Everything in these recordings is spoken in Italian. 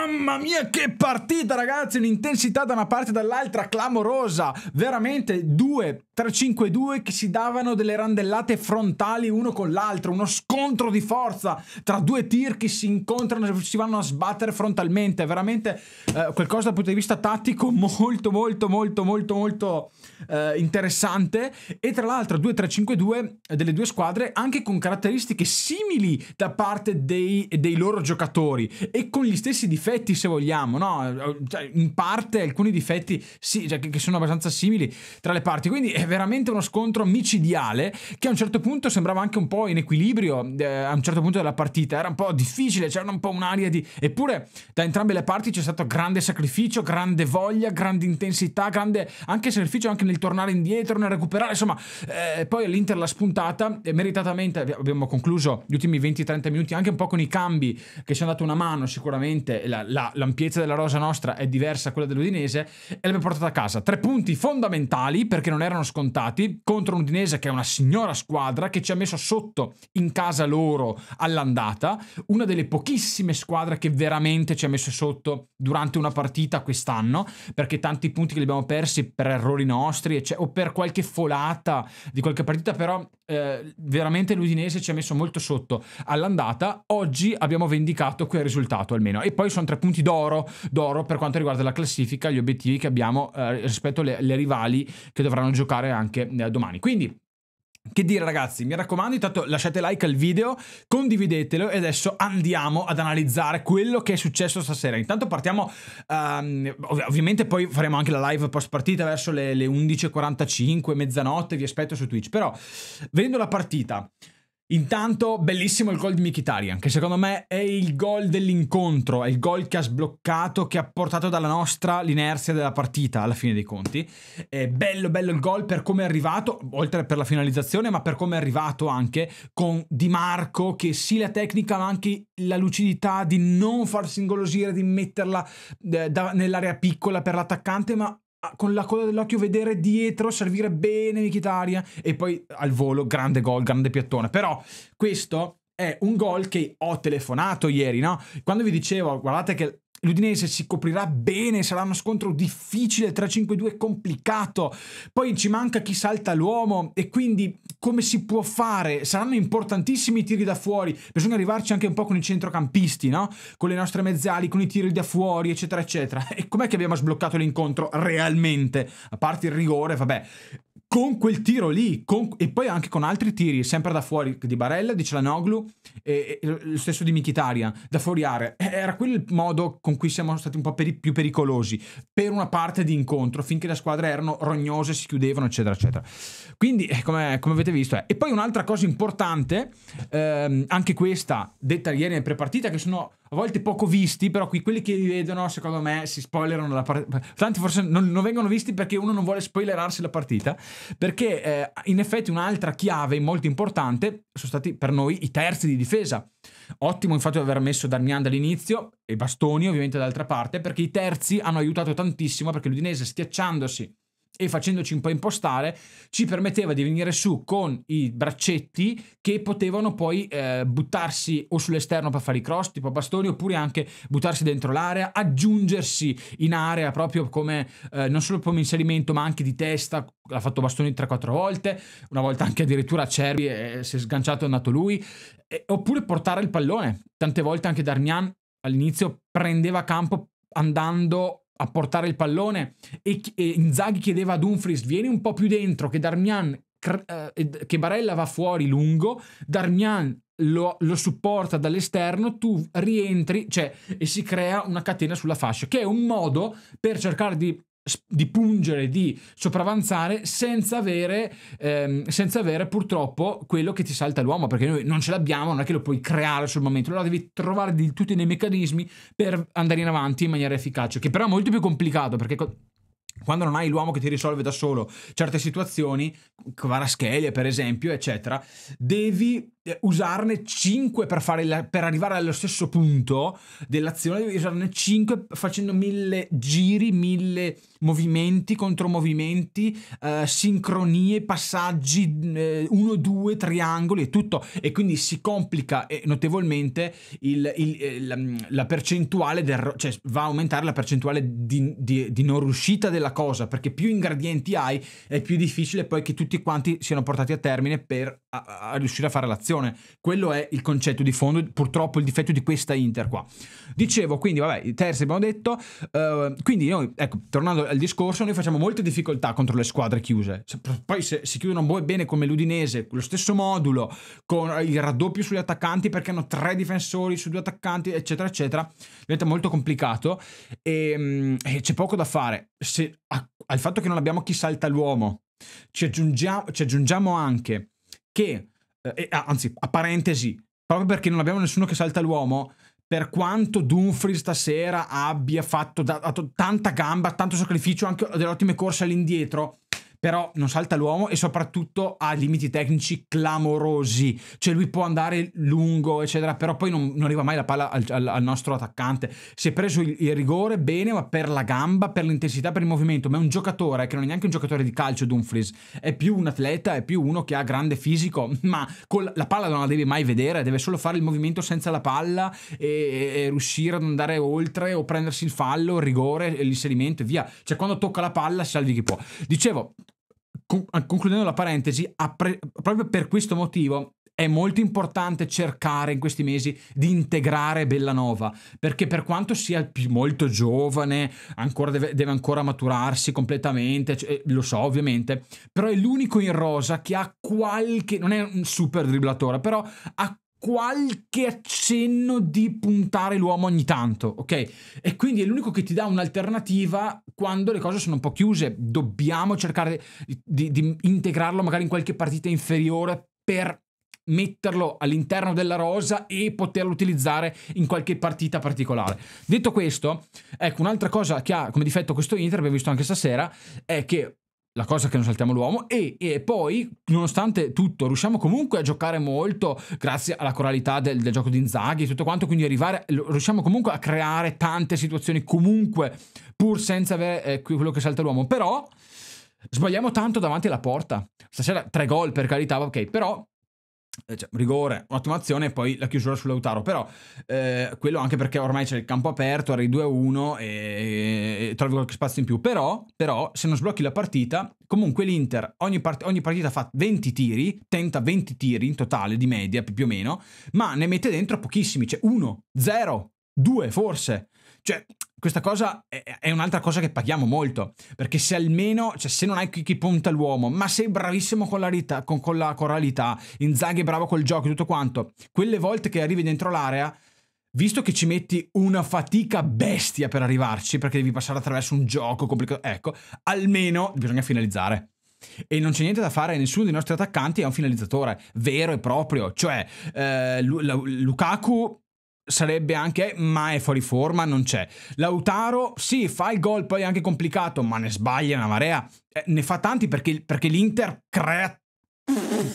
Mamma mia che partita ragazzi, un'intensità da una parte e dall'altra clamorosa, veramente due 3-5-2 che si davano delle randellate frontali uno con l'altro, uno scontro di forza tra due tir che si incontrano e si vanno a sbattere frontalmente, veramente eh, qualcosa dal punto di vista tattico molto molto molto molto molto eh, interessante e tra l'altro 2-3-5-2 eh, delle due squadre anche con caratteristiche simili da parte dei, dei loro giocatori e con gli stessi difetti difetti se vogliamo, no? Cioè, in parte alcuni difetti sì, cioè, che sono abbastanza simili tra le parti, quindi è veramente uno scontro micidiale che a un certo punto sembrava anche un po' in equilibrio eh, a un certo punto della partita, era un po' difficile, c'era un po' un'aria di... eppure da entrambe le parti c'è stato grande sacrificio, grande voglia, grande intensità, grande anche sacrificio anche nel tornare indietro, nel recuperare, insomma, eh, poi l'Inter l'ha spuntata e eh, meritatamente abbiamo concluso gli ultimi 20-30 minuti anche un po' con i cambi che ci hanno dato una mano sicuramente, la la, l'ampiezza della rosa nostra è diversa da quella dell'Udinese e l'abbiamo portata a casa. Tre punti fondamentali perché non erano scontati contro un Udinese che è una signora squadra che ci ha messo sotto in casa loro all'andata, una delle pochissime squadre che veramente ci ha messo sotto durante una partita quest'anno, perché tanti punti che li abbiamo persi per errori nostri cioè, o per qualche folata di qualche partita, però eh, veramente l'Udinese ci ha messo molto sotto all'andata, oggi abbiamo vendicato quel risultato almeno. E poi sono tre punti d'oro, d'oro per quanto riguarda la classifica, gli obiettivi che abbiamo eh, rispetto alle, alle, rivali che dovranno giocare anche eh, domani. Quindi che dire ragazzi, mi raccomando, intanto lasciate like al video, condividetelo e adesso andiamo ad analizzare quello che è successo stasera. Intanto partiamo, um, ovviamente poi faremo anche la live post partita verso le, le 11.45, mezzanotte, vi aspetto su Twitch, però vedendo la partita... Intanto, bellissimo il gol di Mkhitaryan, che secondo me è il gol dell'incontro, è il gol che ha sbloccato, che ha portato dalla nostra l'inerzia della partita alla fine dei conti. È bello, bello il gol per come è arrivato, oltre per la finalizzazione, ma per come è arrivato anche con Di Marco, che sì la tecnica, ma anche la lucidità di non farsi ingolosire, di metterla eh, da, nell'area piccola per l'attaccante, ma con la coda dell'occhio vedere dietro, servire bene Mkhitaryan e poi al volo grande gol, grande piattone. Però questo è un gol che ho telefonato ieri, no? Quando vi dicevo, guardate che L'Udinese si coprirà bene, sarà uno scontro difficile, 3-5-2 complicato, poi ci manca chi salta l'uomo e quindi come si può fare? Saranno importantissimi i tiri da fuori, bisogna arrivarci anche un po' con i centrocampisti, no? Con le nostre mezzali, con i tiri da fuori, eccetera, eccetera. E com'è che abbiamo sbloccato l'incontro realmente? A parte il rigore, vabbè, con quel tiro lì con, e poi anche con altri tiri sempre da fuori di Barella, di Celanoglu, e, e, lo stesso di Michitaria da fuori area eh, era quello il modo con cui siamo stati un po' peri, più pericolosi per una parte di incontro finché le squadre erano rognose si chiudevano eccetera eccetera quindi eh, come, come avete visto è. Eh. e poi un'altra cosa importante ehm, anche questa detta ieri nel prepartita che sono a volte poco visti, però qui quelli che li vedono, secondo me, si spoilerano la partita. Tanti forse non, non, vengono visti perché uno non vuole spoilerarsi la partita, perché eh, in effetti un'altra chiave molto importante sono stati per noi i terzi di difesa. Ottimo infatti aver messo Darmian dall'inizio e Bastoni ovviamente dall'altra parte, perché i terzi hanno aiutato tantissimo perché l'Udinese schiacciandosi e facendoci un po' impostare ci permetteva di venire su con i braccetti che potevano poi eh, buttarsi o sull'esterno per fare i cross tipo bastoni oppure anche buttarsi dentro l'area aggiungersi in area proprio come eh, non solo come inserimento ma anche di testa l'ha fatto bastoni 3-4 volte una volta anche addirittura Cervi eh, si è sganciato è andato lui oppure portare il pallone tante volte anche Darmian all'inizio prendeva campo andando a portare il pallone e, e Inzaghi chiedeva a Dumfries vieni un po' più dentro che Darmian eh, che Barella va fuori lungo, Darmian lo, lo, supporta dall'esterno, tu rientri, cioè, e si crea una catena sulla fascia, che è un modo per cercare di di pungere, di sopravanzare senza avere, ehm, senza avere purtroppo quello che ti salta l'uomo, perché noi non ce l'abbiamo, non è che lo puoi creare sul momento, allora devi trovare di, tutti dei meccanismi per andare in avanti in maniera efficace, che però è molto più complicato perché... Co- quando non hai l'uomo che ti risolve da solo certe situazioni, come Varaschelia per esempio, eccetera, devi eh, usarne 5 per, la, per, arrivare allo stesso punto dell'azione, devi usarne 5 facendo mille giri, mille movimenti, contromovimenti, eh, sincronie, passaggi, 1, eh, 2, triangoli e tutto. E quindi si complica eh, notevolmente il, il, la, la, percentuale, del, cioè va a aumentare la percentuale di, di, di non riuscita della cosa, perché più ingredienti hai è più difficile poi che tutti quanti siano portati a termine per a, a, riuscire a fare l'azione. Quello è il concetto di fondo, purtroppo il difetto di questa Inter qua. Dicevo, quindi, vabbè, terzi abbiamo detto, uh, quindi noi, ecco, tornando al discorso, noi facciamo molte difficoltà contro le squadre chiuse. poi se si chiudono bene come l'Udinese, lo stesso modulo, con il raddoppio sugli attaccanti perché hanno tre difensori su due attaccanti, eccetera, eccetera, diventa molto complicato e, ehm, e c'è poco da fare. Se, a, al fatto che non abbiamo chi salta l'uomo, ci aggiungiamo, ci aggiungiamo anche che, eh, anzi, a parentesi, proprio perché non abbiamo nessuno che salta l'uomo, per quanto Dumfries stasera abbia fatto da, tanta gamba, tanto sacrificio, anche delle ottime corse all'indietro, però non salta l'uomo e soprattutto ha limiti tecnici clamorosi, cioè lui può andare lungo, eccetera, però poi non, non arriva mai la palla al, al, al, nostro attaccante. Si è preso il, il rigore bene, ma per la gamba, per l'intensità, per il movimento, ma è un giocatore che non è neanche un giocatore di calcio Dumfries, è più un atleta, è più uno che ha grande fisico, ma con la palla non la devi mai vedere, deve solo fare il movimento senza la palla e, e riuscire ad andare oltre o prendersi il fallo, il rigore, l'inserimento e via. Cioè quando tocca la palla salvi chi può. Dicevo, concludendo la parentesi, pre- proprio per questo motivo è molto importante cercare in questi mesi di integrare Bellanova, perché per quanto sia molto giovane, ancora deve, deve ancora maturarsi completamente, cioè, eh, lo so ovviamente, però è l'unico in rosa che ha qualche, non è un super dribblatore, però ha qualche accenno di puntare l'uomo ogni tanto, ok? E quindi è l'unico che ti dà un'alternativa quando le cose sono un po' chiuse. Dobbiamo cercare di, di integrarlo magari in qualche partita inferiore per metterlo all'interno della rosa e poterlo utilizzare in qualche partita particolare. Detto questo, ecco un'altra cosa che ha come difetto questo Inter, abbiamo visto anche stasera, è che la cosa che non saltiamo l'uomo e, e, poi nonostante tutto riusciamo comunque a giocare molto grazie alla coralità del, del gioco di Inzaghi e tutto quanto quindi arrivare riusciamo comunque a creare tante situazioni comunque pur senza avere eh, quello che salta l'uomo però sbagliamo tanto davanti alla porta stasera tre gol per carità ok però eh, cioè, rigore, ottima azione e poi la chiusura sull'Autaro, però eh, quello anche perché ormai c'è il campo aperto, eri 2-1 e, e trovi qualche spazio in più, però, però se non sblocchi la partita, comunque l'Inter ogni, part- ogni, partita fa 20 tiri, tenta 20 tiri in totale di media più o meno, ma ne mette dentro pochissimi, cioè 1, 0, 2 forse, cioè, questa cosa è, un'altra cosa che paghiamo molto. Perché se almeno, cioè, se non hai chi, chi punta l'uomo, ma sei bravissimo con la, rita, con, con la coralità, Inzaghi è bravo col gioco e tutto quanto, quelle volte che arrivi dentro l'area, visto che ci metti una fatica bestia per arrivarci, perché devi passare attraverso un gioco complicato, ecco, almeno bisogna finalizzare. E non c'è niente da fare, nessuno dei nostri attaccanti è un finalizzatore vero e proprio. Cioè, eh, Lukaku sarebbe anche, ma è fuori forma, non c'è. Lautaro, sì, fa il gol, poi è anche complicato, ma ne sbaglia una marea. Eh, ne fa tanti perché, perché l'Inter crea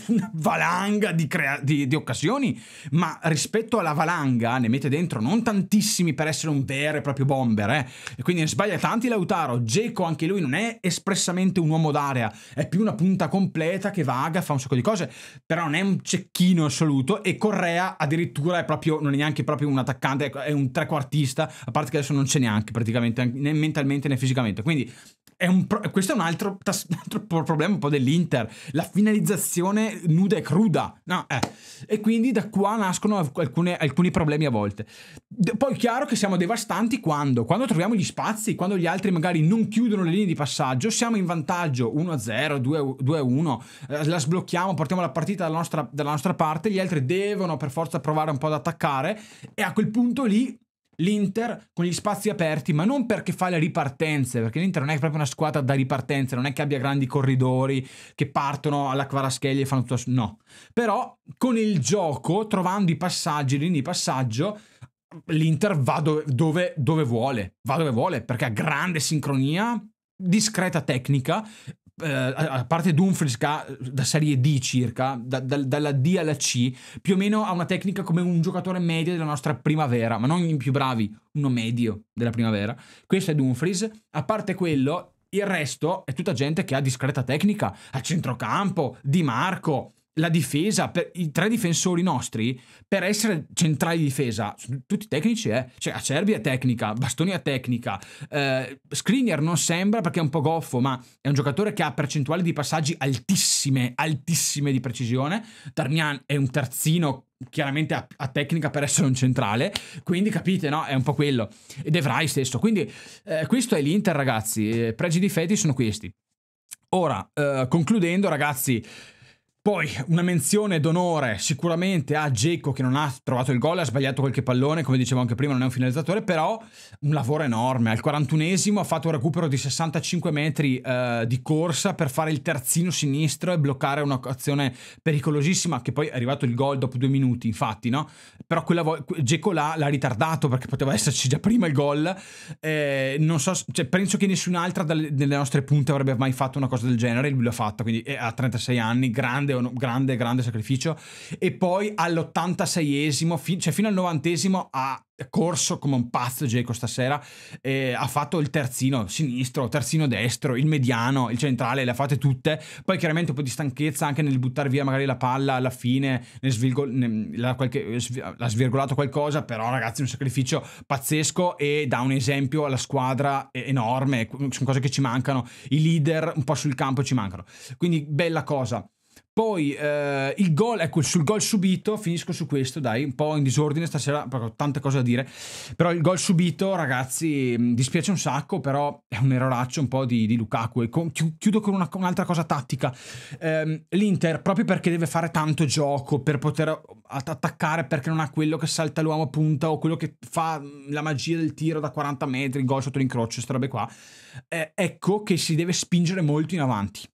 valanga di, crea- di, di, occasioni, ma rispetto alla valanga ne mette dentro non tantissimi per essere un vero e proprio bomber, eh. e quindi ne sbaglia tanti Lautaro, Geco anche lui non è espressamente un uomo d'area, è più una punta completa che vaga, fa un sacco di cose, però non è un cecchino assoluto e Correa addirittura è proprio, non è neanche proprio un attaccante, è un trequartista, a parte che adesso non c'è neanche praticamente, né mentalmente né fisicamente, quindi è pro- questo è un altro, tas- altro, problema un po' dell'Inter, la finalizzazione nuda e cruda. No, eh. E quindi da qua nascono alcune, alcuni problemi a volte. De- poi è chiaro che siamo devastanti quando? Quando troviamo gli spazi, quando gli altri magari non chiudono le linee di passaggio, siamo in vantaggio 1-0, 2-1, eh, la sblocchiamo, portiamo la partita dalla nostra, dalla nostra parte, gli altri devono per forza provare un po' ad attaccare e a quel punto lì l'Inter con gli spazi aperti, ma non perché fa le ripartenze, perché l'Inter non è proprio una squadra da ripartenze, non è che abbia grandi corridori che partono alla Quarascheglia e fanno tutto... No, però con il gioco, trovando i passaggi, linee di passaggio, l'Inter va dove, dove, dove vuole, va dove vuole, perché ha grande sincronia, discreta tecnica eh, a parte Dumfries eh, da serie D circa, da, da, dalla D alla C, più o meno ha una tecnica come un giocatore medio della nostra primavera, ma non i più bravi, uno medio della primavera. Questo è Dumfries, a parte quello, il resto è tutta gente che ha discreta tecnica, a centrocampo, Di Marco, la difesa, per, i tre difensori nostri, per essere centrali di difesa, tutti tecnici, eh? Cioè, Acerbi è tecnica, Bastoni è tecnica, eh, Skriniar non sembra perché è un po' goffo, ma è un giocatore che ha percentuali di passaggi altissime, altissime di precisione. Darnian è un terzino chiaramente a, a, tecnica per essere un centrale, quindi capite, no? È un po' quello. Ed Evrai stesso. Quindi eh, questo è l'Inter, ragazzi. Eh, pregi e difetti sono questi. Ora, eh, concludendo, ragazzi, poi una menzione d'onore sicuramente a Dzeko che non ha trovato il gol, ha sbagliato qualche pallone, come dicevo anche prima non è un finalizzatore, però un lavoro enorme. Al 41esimo ha fatto un recupero di 65 metri eh, di corsa per fare il terzino sinistro e bloccare un'azione pericolosissima che poi è arrivato il gol dopo due minuti, infatti, no? Però quella vo- Dzeko l'ha, l'ha, ritardato perché poteva esserci già prima il gol. Eh, non so, cioè, penso che nessun'altra delle nostre punte avrebbe mai fatto una cosa del genere, lui l'ha fatta, quindi eh, a 36 anni, grande un grande, grande sacrificio. E poi all'86esimo, fi- cioè fino al 90esimo, ha corso come un pazzo Geco stasera. Eh, ha fatto il terzino sinistro, terzino destro, il mediano, il centrale, le ha fatte tutte. Poi chiaramente un po' di stanchezza anche nel buttare via magari la palla alla fine, ne svirgo- ne, l'ha, qualche, l'ha svirgolato qualcosa, però ragazzi un sacrificio pazzesco e dà un esempio alla squadra enorme, sono cose che ci mancano, i leader un po' sul campo ci mancano. Quindi bella cosa. Poi eh, il gol, ecco, sul gol subito, finisco su questo, dai, un po' in disordine stasera, perché ho tante cose da dire. Però il gol subito, ragazzi, mh, mm, dispiace un sacco, però è un erroraccio un po' di, di Lukaku. E con, chiudo con, una, un'altra cosa tattica. Eh, L'Inter, proprio perché deve fare tanto gioco per poter att- attaccare, perché non ha quello che salta l'uomo a punta o quello che fa mm, la magia del tiro da 40 metri, il gol sotto l'incrocio, queste robe qua. Eh, ecco che si deve spingere molto in avanti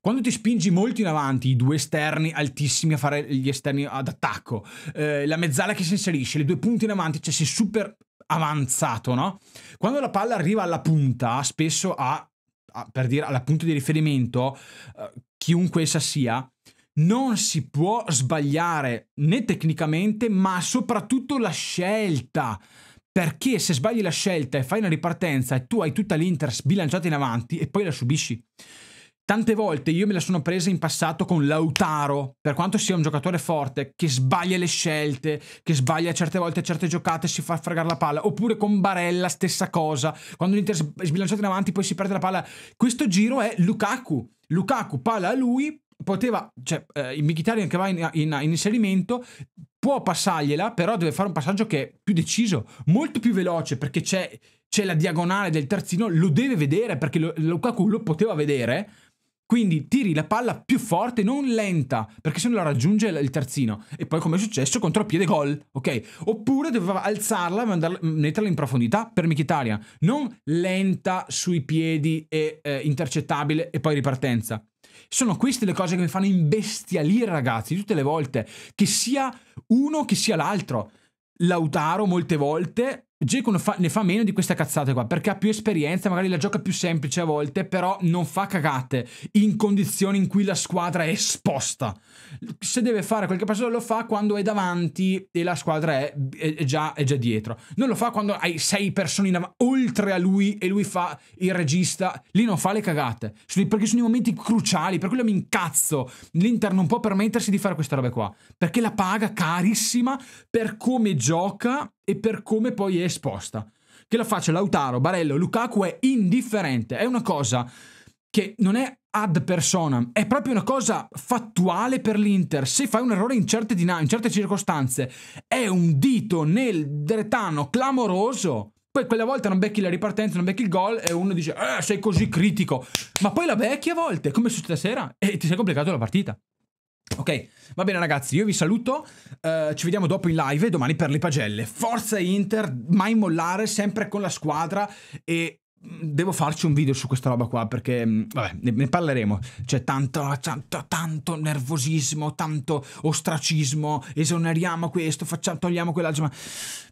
quando ti spingi molto in avanti, i due esterni altissimi a fare gli esterni ad attacco, eh, la mezzala che si inserisce, le due punte in avanti, cioè sei super avanzato, no? Quando la palla arriva alla punta, spesso a, a per dire alla punta di riferimento, eh, chiunque essa sia, non si può sbagliare né tecnicamente, ma soprattutto la scelta. Perché se sbagli la scelta e fai una ripartenza e tu hai tutta l'Inter sbilanciata in avanti e poi la subisci. Tante volte io me la sono presa in passato con Lautaro, per quanto sia un giocatore forte, che sbaglia le scelte, che sbaglia certe volte certe giocate e si fa fregare la palla, oppure con Barella stessa cosa, quando l'Inter è sbilanciato in avanti poi si perde la palla. Questo giro è Lukaku, Lukaku palla a lui, poteva, cioè eh, Mkhitaryan che va in, in, in inserimento, può passargliela, però deve fare un passaggio che è più deciso, molto più veloce, perché c'è, la diagonale del terzino, lo deve vedere, perché lo, Lukaku lo poteva vedere, quindi tiri la palla più forte, non lenta, perché se no la raggiunge il terzino. E poi, come è successo, contropiede gol, ok? Oppure doveva alzarla e mandarla, metterla in profondità per Michitaria. Non lenta sui piedi e eh, intercettabile e poi ripartenza. Sono queste le cose che mi fanno imbestialire, ragazzi, tutte le volte. Che sia uno, che sia l'altro. Lautaro molte volte Jacob ne fa, meno di queste cazzate qua, perché ha più esperienza, magari la gioca più semplice a volte, però non fa cagate in condizioni in cui la squadra è esposta. Se deve fare qualche passaggio lo fa quando è davanti e la squadra è, è, già, è già, dietro. Non lo fa quando hai sei persone av- oltre a lui e lui fa il regista, lì non fa le cagate, perché sono i momenti cruciali, per quello mi incazzo. L'Inter non può permettersi di fare queste robe qua, perché la paga carissima per come gioca e per come poi è esposta. Che la faccia Lautaro, Barello, Lukaku è indifferente, è una cosa che non è ad persona, è proprio una cosa fattuale per l'Inter. Se fai un errore in certe, in certe circostanze, è un dito nel dretano clamoroso. Poi quella volta non becchi la ripartenza, non becchi il gol e uno dice eh, sei così critico. Ma poi la becchi a volte, come succede stasera, e ti sei complicato la partita. Ok, va bene ragazzi, io vi saluto, uh, ci vediamo dopo in live domani per le pagelle. Forza Inter, mai mollare, sempre con la squadra e devo farci un video su questa roba qua perché mm, vabbè, ne, ne parleremo c'è tanto, tanto, tanto, nervosismo tanto ostracismo esoneriamo questo facciamo, togliamo quell'altro ma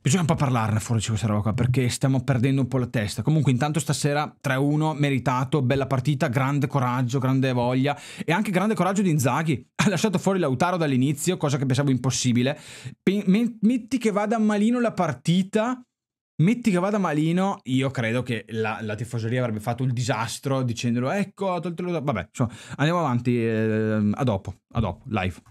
bisogna un po' parlarne fuori di questa roba qua perché stiamo perdendo un po' la testa comunque intanto stasera 3-1 meritato bella partita grande coraggio grande voglia e anche grande coraggio di Inzaghi ha lasciato fuori Lautaro dall'inizio cosa che pensavo impossibile P metti che vada a malino la partita Metti che vada malino, io credo che la, la tifoseria avrebbe fatto il disastro dicendolo, ecco, toltelo da... Vabbè, insomma, andiamo avanti, eh, a dopo, a dopo, live.